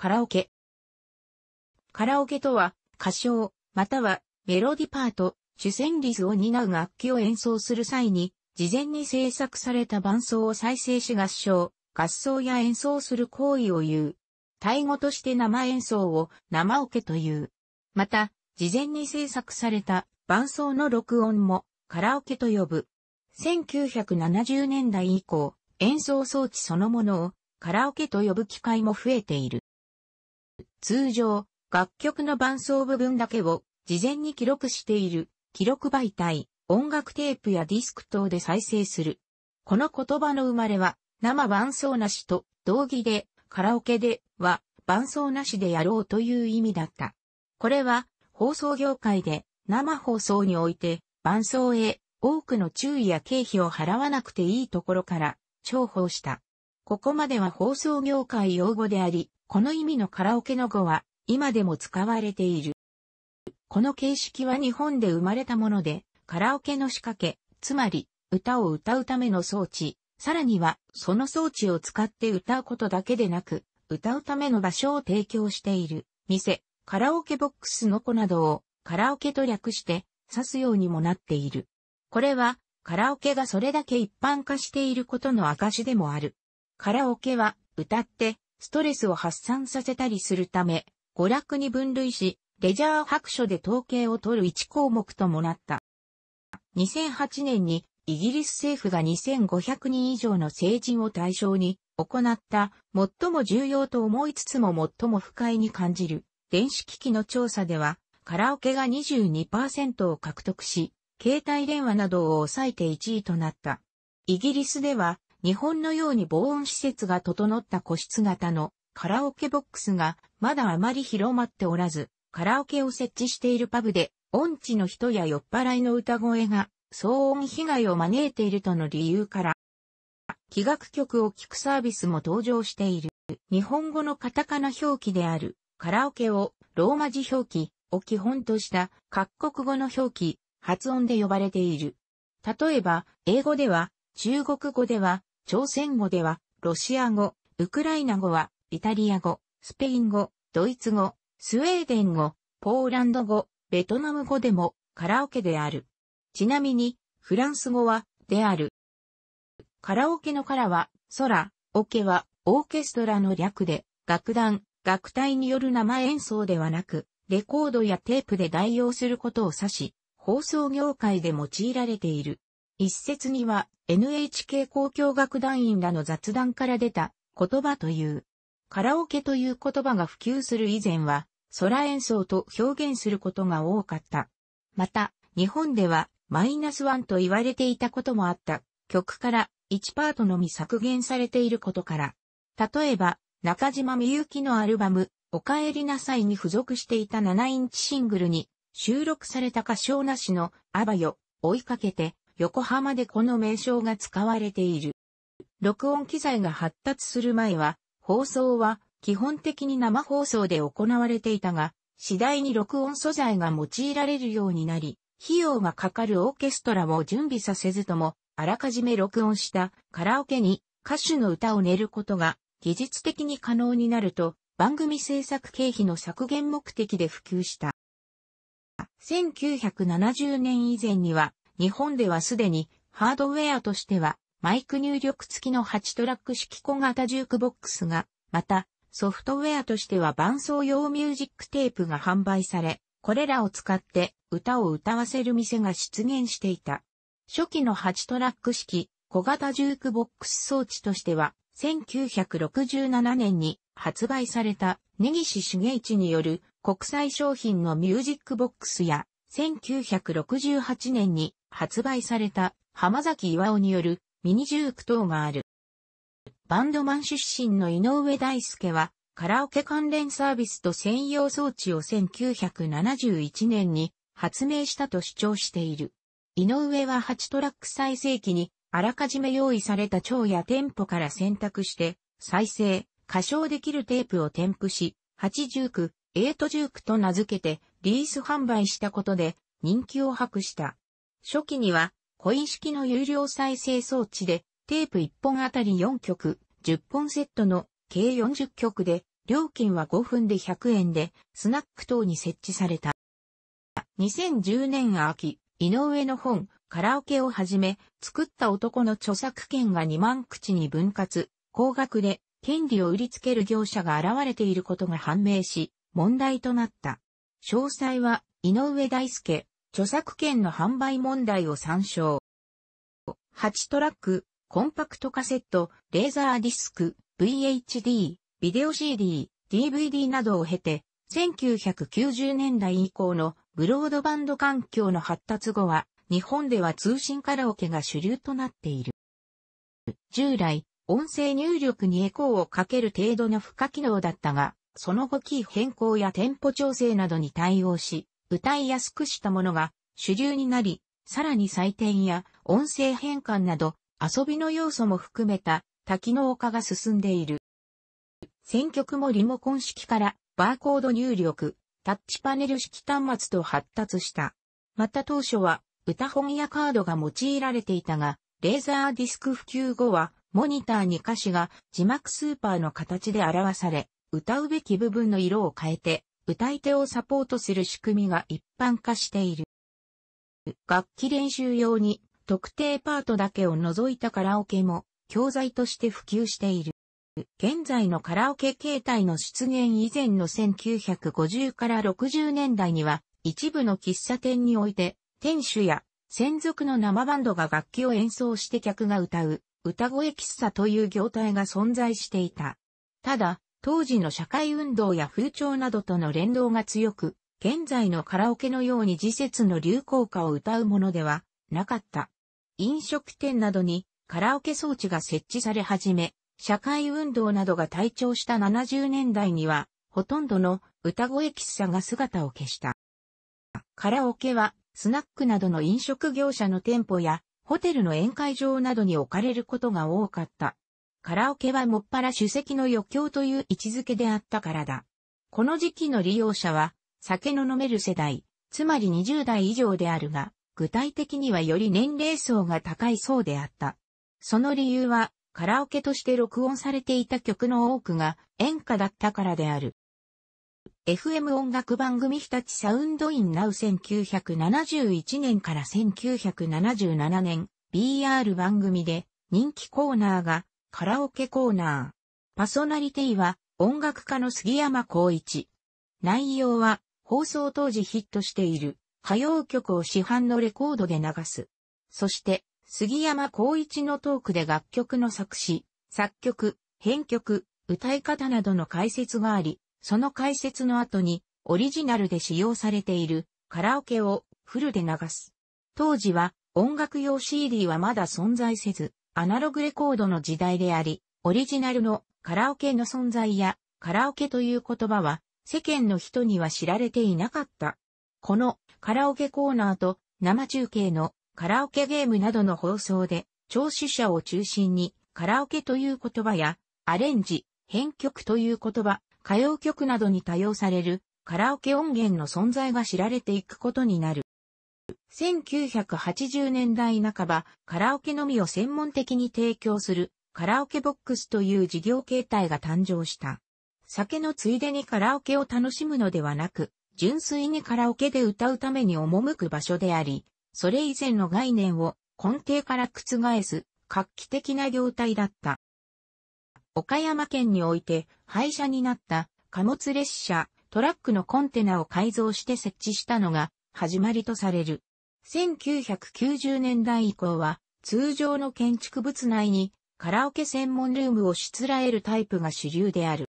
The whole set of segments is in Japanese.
カラオケ。カラオケとは、歌唱、またはメロディパート、主旋律を担う楽器を演奏する際に、事前に制作された伴奏を再生し合唱、合奏や演奏する行為を言う。タイ語として生演奏を生オケという。また、事前に制作された伴奏の録音もカラオケと呼ぶ。1970年代以降、演奏装置そのものをカラオケと呼ぶ機会も増えている。通常、楽曲の伴奏部分だけを事前に記録している記録媒体、音楽テープやディスク等で再生する。この言葉の生まれは生伴奏なしと同義でカラオケでは伴奏なしでやろうという意味だった。これは放送業界で生放送において伴奏へ多くの注意や経費を払わなくていいところから重宝した。ここまでは放送業界用語であり、この意味のカラオケの語は今でも使われている。この形式は日本で生まれたもので、カラオケの仕掛け、つまり歌を歌うための装置、さらにはその装置を使って歌うことだけでなく、歌うための場所を提供している店、カラオケボックスの子などをカラオケと略して指すようにもなっている。これはカラオケがそれだけ一般化していることの証でもある。カラオケは歌ってストレスを発散させたりするため、娯楽に分類し、レジャー白書で統計を取る1項目ともなった。2008年にイギリス政府が2500人以上の成人を対象に行った最も重要と思いつつも最も不快に感じる電子機器の調査ではカラオケが22%を獲得し、携帯電話などを抑えて1位となった。イギリスでは日本のように防音施設が整った個室型のカラオケボックスがまだあまり広まっておらず、カラオケを設置しているパブで、音痴の人や酔っ払いの歌声が騒音被害を招いているとの理由から、気楽曲を聴くサービスも登場している。日本語のカタカナ表記であるカラオケをローマ字表記を基本とした各国語の表記、発音で呼ばれている。例えば、英語では、中国語では、朝鮮語では、ロシア語、ウクライナ語は、イタリア語、スペイン語、ドイツ語、スウェーデン語、ポーランド語、ベトナム語でもカラオケである。ちなみに、フランス語は、である。カラオケのカラは、空、オケは、オーケストラの略で、楽団、楽隊による生演奏ではなく、レコードやテープで代用することを指し、放送業界で用いられている。一説には NHK 交響楽団員らの雑談から出た言葉という。カラオケという言葉が普及する以前は、空演奏と表現することが多かった。また、日本ではマイナスワンと言われていたこともあった曲から1パートのみ削減されていることから。例えば、中島みゆきのアルバム、お帰りなさいに付属していた7インチシングルに収録された歌唱なしの、あばよ、追いかけて、横浜でこの名称が使われている。録音機材が発達する前は、放送は基本的に生放送で行われていたが、次第に録音素材が用いられるようになり、費用がかかるオーケストラを準備させずとも、あらかじめ録音したカラオケに歌手の歌を練ることが技術的に可能になると、番組制作経費の削減目的で普及した。1970年以前には、日本ではすでにハードウェアとしてはマイク入力付きの8トラック式小型ジュークボックスが、またソフトウェアとしては伴奏用ミュージックテープが販売され、これらを使って歌を歌わせる店が出現していた。初期の8トラック式小型ジュークボックス装置としては、1967年に発売された根岸茂一による国際商品のミュージックボックスや1968年に発売された浜崎岩尾によるミニジューク等がある。バンドマン出身の井上大輔はカラオケ関連サービスと専用装置を1971年に発明したと主張している。井上は8トラック再生機にあらかじめ用意された調やテンポから選択して再生、歌唱できるテープを添付し、8重苦、8重苦と名付けてリース販売したことで人気を博した。初期には、コイン式の有料再生装置で、テープ1本あたり4曲、10本セットの計40曲で、料金は5分で100円で、スナック等に設置された。2010年秋、井上の本、カラオケをはじめ、作った男の著作権が2万口に分割、高額で、権利を売りつける業者が現れていることが判明し、問題となった。詳細は、井上大輔、著作権の販売問題を参照。8トラック、コンパクトカセット、レーザーディスク、VHD、ビデオ CD、DVD などを経て、1990年代以降のブロードバンド環境の発達後は、日本では通信カラオケが主流となっている。従来、音声入力にエコーをかける程度の不可機能だったが、その後キー変更やテンポ調整などに対応し、歌いやすくしたものが主流になり、さらに採点や音声変換など遊びの要素も含めた多機能化が進んでいる。選曲もリモコン式からバーコード入力、タッチパネル式端末と発達した。また当初は歌本やカードが用いられていたが、レーザーディスク普及後はモニターに歌詞が字幕スーパーの形で表され、歌うべき部分の色を変えて歌い手をサポートする仕組みが一般化している。楽器練習用に特定パートだけを除いたカラオケも教材として普及している。現在のカラオケ形態の出現以前の1950から60年代には一部の喫茶店において店主や専属の生バンドが楽器を演奏して客が歌う歌声喫茶という業態が存在していた。ただ、当時の社会運動や風潮などとの連動が強く、現在のカラオケのように時節の流行歌を歌うものではなかった。飲食店などにカラオケ装置が設置され始め、社会運動などが退調した70年代には、ほとんどの歌声喫茶が姿を消した。カラオケは、スナックなどの飲食業者の店舗や、ホテルの宴会場などに置かれることが多かった。カラオケはもっぱら主席の余興という位置づけであったからだ。この時期の利用者は、酒の飲める世代、つまり20代以上であるが、具体的にはより年齢層が高い層であった。その理由は、カラオケとして録音されていた曲の多くが演歌だったからである。FM 音楽番組日立サウンドインナウ1971年から1977年 BR 番組で人気コーナーがカラオケコーナー。パソナリティは音楽家の杉山孝一。内容は放送当時ヒットしている歌謡曲を市販のレコードで流す。そして杉山孝一のトークで楽曲の作詞、作曲、編曲、歌い方などの解説があり、その解説の後にオリジナルで使用されているカラオケをフルで流す。当時は音楽用 CD はまだ存在せず、アナログレコードの時代であり、オリジナルのカラオケの存在やカラオケという言葉は世間の人には知られていなかった。このカラオケコーナーと生中継のカラオケゲームなどの放送で聴取者を中心にカラオケという言葉やアレンジ、編曲という言葉、歌謡曲などに多用されるカラオケ音源の存在が知られていくことになる。1980年代半ば、カラオケのみを専門的に提供する、カラオケボックスという事業形態が誕生した。酒のついでにカラオケを楽しむのではなく、純粋にカラオケで歌うために赴く場所であり、それ以前の概念を根底から覆す画期的な業態だった。岡山県において廃車になった貨物列車、トラックのコンテナを改造して設置したのが始まりとされる。1990年代以降は、通常の建築物内にカラオケ専門ルームをしつらえるタイプが主流である。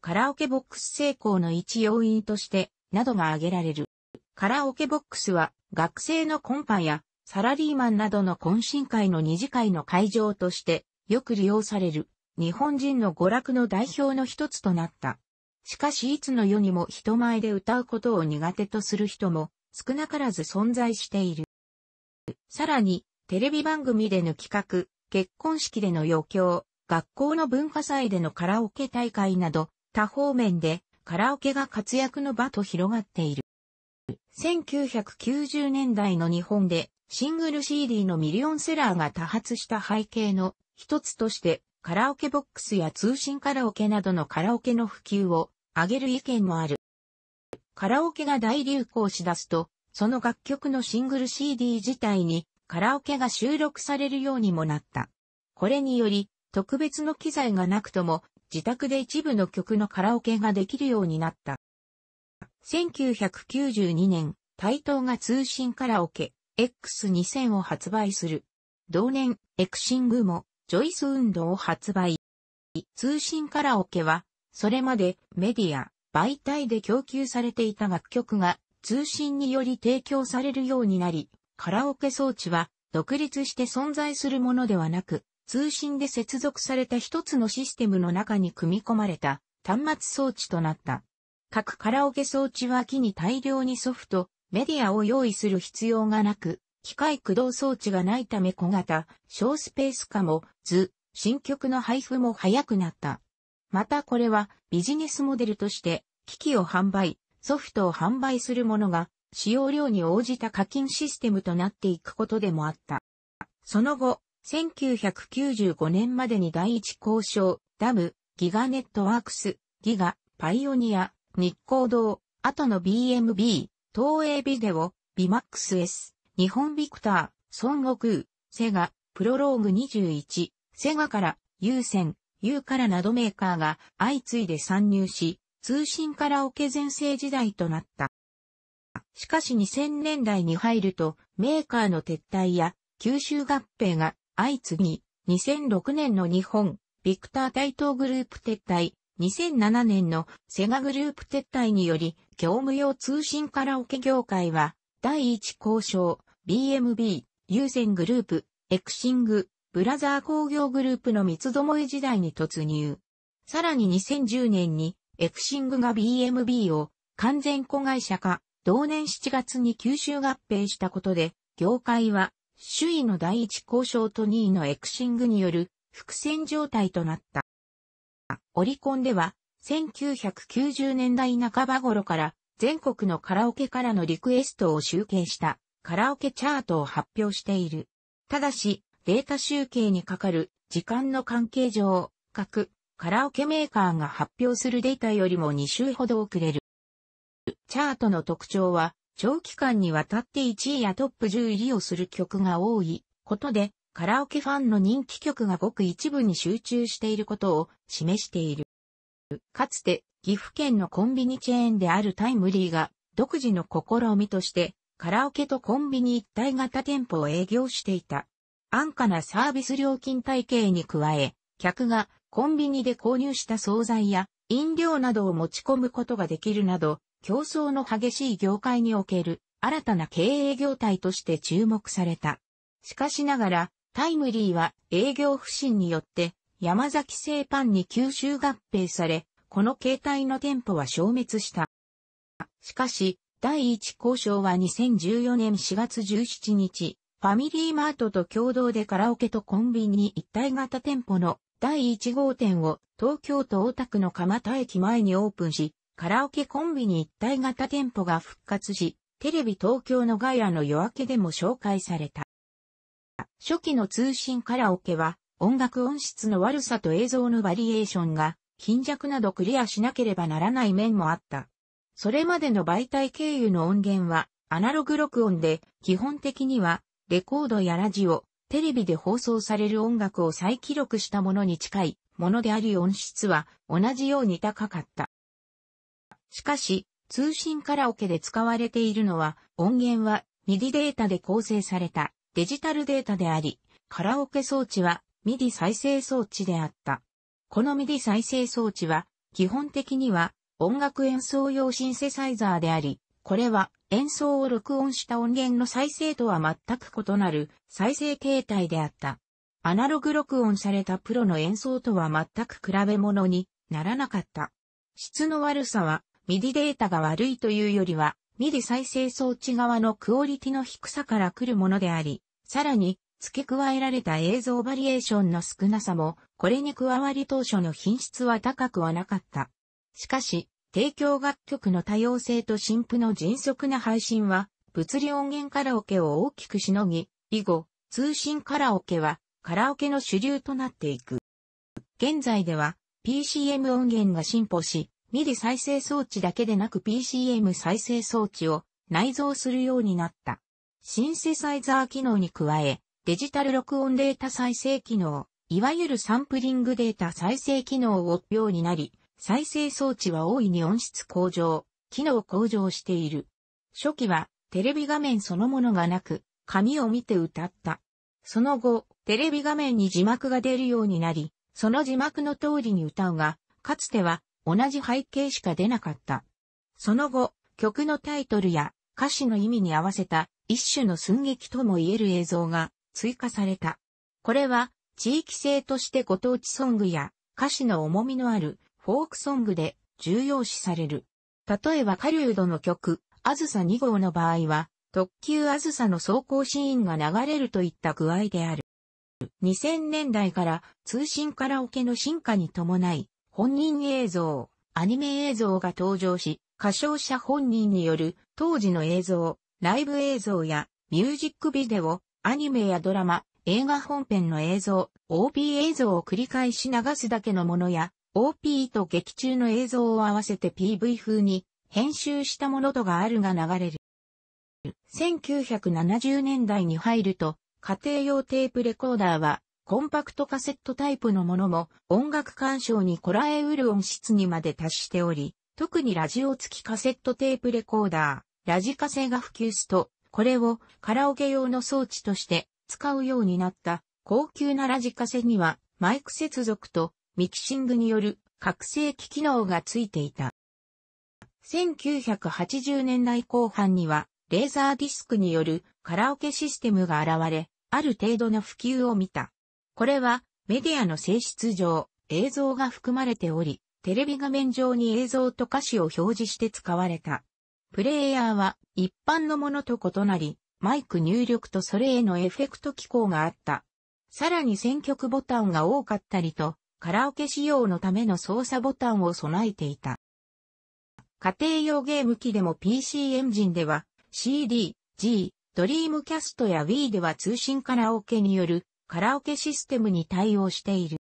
カラオケボックス成功の一要因として、などが挙げられる。カラオケボックスは、学生のコンパや、サラリーマンなどの懇親会の二次会の会場として、よく利用される、日本人の娯楽の代表の一つとなった。しかしいつの世にも人前で歌うことを苦手とする人も少なからず存在している。さらに、テレビ番組での企画、結婚式での余興、学校の文化祭でのカラオケ大会など、多方面でカラオケが活躍の場と広がっている。1990年代の日本でシングル CD のミリオンセラーが多発した背景の一つとしてカラオケボックスや通信カラオケなどのカラオケの普及を挙げる意見もある。カラオケが大流行しだすと、その楽曲のシングル CD 自体にカラオケが収録されるようにもなった。これにより、特別の機材がなくとも、自宅で一部の曲のカラオケができるようになった。1992年、台東が通信カラオケ X2000 を発売する。同年、エクシングもジョイス運動を発売。通信カラオケは、それまでメディア、媒体で供給されていた楽曲が通信により提供されるようになり、カラオケ装置は独立して存在するものではなく、通信で接続された一つのシステムの中に組み込まれた端末装置となった。各カラオケ装置は機に大量にソフト、メディアを用意する必要がなく、機械駆動装置がないため小型、小スペース化も、図、新曲の配布も早くなった。またこれはビジネスモデルとして機器を販売、ソフトを販売するものが使用量に応じた課金システムとなっていくことでもあった。その後、1995年までに第一交渉、ダム、ギガネットワークス、ギガ、パイオニア、日光堂、後の BMB、東映ビデオ、ビマックス S、日本ビクター、孫悟空、セガ、プロローグ21、セガから、優先、優からなどメーカーが相次いで参入し、通信カラオケ全盛時代となった。しかし2000年代に入ると、メーカーの撤退や吸収合併が相次ぎ、2006年の日本、ビクター対等グループ撤退、2007年のセガグループ撤退により、業務用通信カラオケ業界は第一交渉、BMB、優先グループ、エクシング、ブラザー工業グループの三つどもえ時代に突入。さらに2010年に、エクシングが BMB を完全子会社化、同年7月に吸収合併したことで、業界は、首位の第一交渉と2位のエクシングによる伏線状態となった。オリコンでは、1990年代半ば頃から全国のカラオケからのリクエストを集計したカラオケチャートを発表している。ただし、データ集計にかかる時間の関係上、各カラオケメーカーが発表するデータよりも2週ほど遅れる。チャートの特徴は、長期間にわたって1位やトップ10入りをする曲が多いことで、カラオケファンの人気曲がごく一部に集中していることを示している。かつて岐阜県のコンビニチェーンであるタイムリーが独自の試みとしてカラオケとコンビニ一体型店舗を営業していた。安価なサービス料金体系に加え、客がコンビニで購入した惣菜や飲料などを持ち込むことができるなど、競争の激しい業界における新たな経営業態として注目された。しかしながら、タイムリーは営業不振によって山崎製パンに吸収合併され、この形態の店舗は消滅した。しかし、第一交渉は2014年4月17日、ファミリーマートと共同でカラオケとコンビニ一体型店舗の第1号店を東京都大田区の蒲田駅前にオープンし、カラオケコンビニ一体型店舗が復活し、テレビ東京のガイアの夜明けでも紹介された。初期の通信カラオケは音楽音質の悪さと映像のバリエーションが貧弱などクリアしなければならない面もあった。それまでの媒体経由の音源はアナログ録音で基本的にはレコードやラジオ、テレビで放送される音楽を再記録したものに近いものであり音質は同じように高かった。しかし、通信カラオケで使われているのは音源はミディデータで構成されたデジタルデータであり、カラオケ装置はミディ再生装置であった。このミディ再生装置は、基本的には音楽演奏用シンセサイザーであり、これは演奏を録音した音源の再生とは全く異なる再生形態であった。アナログ録音されたプロの演奏とは全く比べ物にならなかった。質の悪さは、ミディデータが悪いというよりは、ミディ再生装置側のクオリティの低さから来るものであり、さらに付け加えられた映像バリエーションの少なさもこれに加わり当初の品質は高くはなかった。しかし、提供楽曲の多様性と新譜の迅速な配信は、物理音源カラオケを大きくしのぎ、以後、通信カラオケはカラオケの主流となっていく。現在では PCM 音源が進歩し、ミリ再生装置だけでなく PCM 再生装置を内蔵するようになった。シンセサイザー機能に加え、デジタル録音データ再生機能、いわゆるサンプリングデータ再生機能をようになり、再生装置は大いに音質向上、機能向上している。初期はテレビ画面そのものがなく、紙を見て歌った。その後、テレビ画面に字幕が出るようになり、その字幕の通りに歌うが、かつては同じ背景しか出なかった。その後、曲のタイトルや歌詞の意味に合わせた一種の寸劇とも言える映像が追加された。これは地域性としてご当地ソングや歌詞の重みのあるフォークソングで重要視される。例えばカードの曲、あずさ2号の場合は、特急あずさの走行シーンが流れるといった具合である。2000年代から通信カラオケの進化に伴い、本人映像、アニメ映像が登場し、歌唱者本人による当時の映像、ライブ映像やミュージックビデオ、アニメやドラマ、映画本編の映像、OP 映像を繰り返し流すだけのものや、OP と劇中の映像を合わせて PV 風に編集したものとがあるが流れる。1970年代に入ると、家庭用テープレコーダーは、コンパクトカセットタイプのものも音楽鑑賞にこらえうる音質にまで達しており、特にラジオ付きカセットテープレコーダー、ラジカセが普及すと、これをカラオケ用の装置として使うようになった高級なラジカセにはマイク接続とミキシングによる覚醒機機能がついていた。1980年代後半にはレーザーディスクによるカラオケシステムが現れ、ある程度の普及を見た。これはメディアの性質上映像が含まれており、テレビ画面上に映像と歌詞を表示して使われた。プレイヤーは一般のものと異なり、マイク入力とそれへのエフェクト機構があった。さらに選曲ボタンが多かったりと、カラオケ仕様のための操作ボタンを備えていた。家庭用ゲーム機でも PC エンジンでは CD、G、ドリームキャストや Wii では通信カラオケによるカラオケシステムに対応している。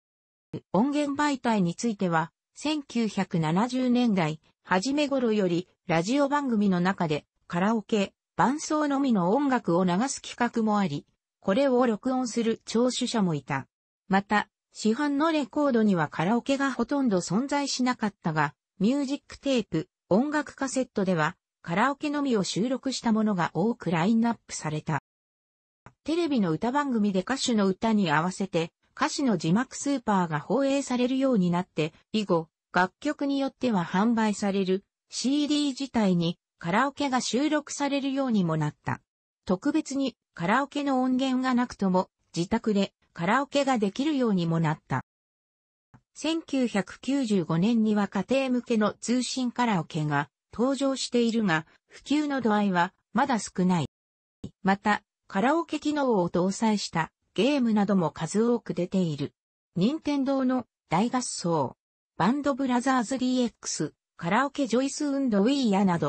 音源媒体については、1970年代、初め頃よりラジオ番組の中でカラオケ、伴奏のみの音楽を流す企画もあり、これを録音する聴取者もいた。また、市販のレコードにはカラオケがほとんど存在しなかったが、ミュージックテープ、音楽カセットでは、カラオケのみを収録したものが多くラインナップされた。テレビの歌番組で歌手の歌に合わせて、歌詞の字幕スーパーが放映されるようになって、以後、楽曲によっては販売される CD 自体にカラオケが収録されるようにもなった。特別にカラオケの音源がなくとも自宅でカラオケができるようにもなった。1995年には家庭向けの通信カラオケが登場しているが、普及の度合いはまだ少ない。また、カラオケ機能を搭載したゲームなども数多く出ている。任天堂の大合奏、バンドブラザーズ DX、カラオケジョイスウンドウィーヤなど、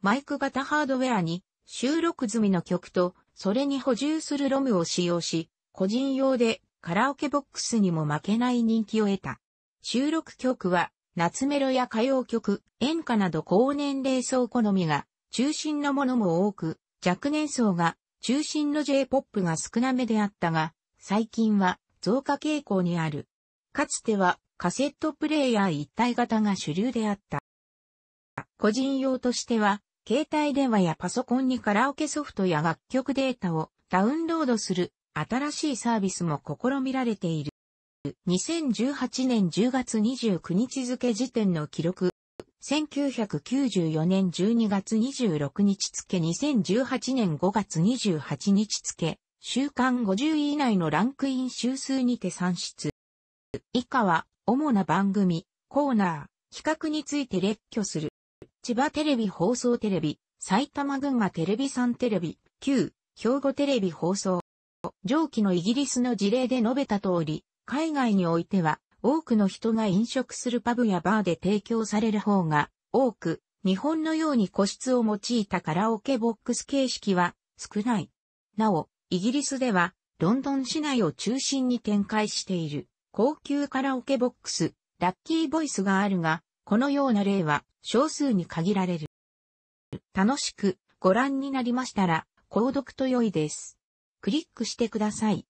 マイク型ハードウェアに収録済みの曲とそれに補充するロムを使用し、個人用でカラオケボックスにも負けない人気を得た。収録曲は夏メロや歌謡曲、演歌など高年齢層好みが中心のものも多く、若年層が中心の J-POP が少なめであったが、最近は増加傾向にある。かつてはカセットプレイヤー一体型が主流であった。個人用としては携帯電話やパソコンにカラオケソフトや楽曲データをダウンロードする新しいサービスも試みられている。2018年10月29日付時点の記録。1994年12月26日付2018年5月28日付、週間50位以内のランクイン週数にて算出。以下は、主な番組、コーナー、企画について列挙する。千葉テレビ放送テレビ、埼玉群馬テレビ3テレビ、旧、兵庫テレビ放送。上記のイギリスの事例で述べた通り、海外においては、多くの人が飲食するパブやバーで提供される方が多く、日本のように個室を用いたカラオケボックス形式は少ない。なお、イギリスでは、ロンドン市内を中心に展開している高級カラオケボックス、ラッキーボイスがあるが、このような例は少数に限られる。楽しくご覧になりましたら、購読と良いです。クリックしてください。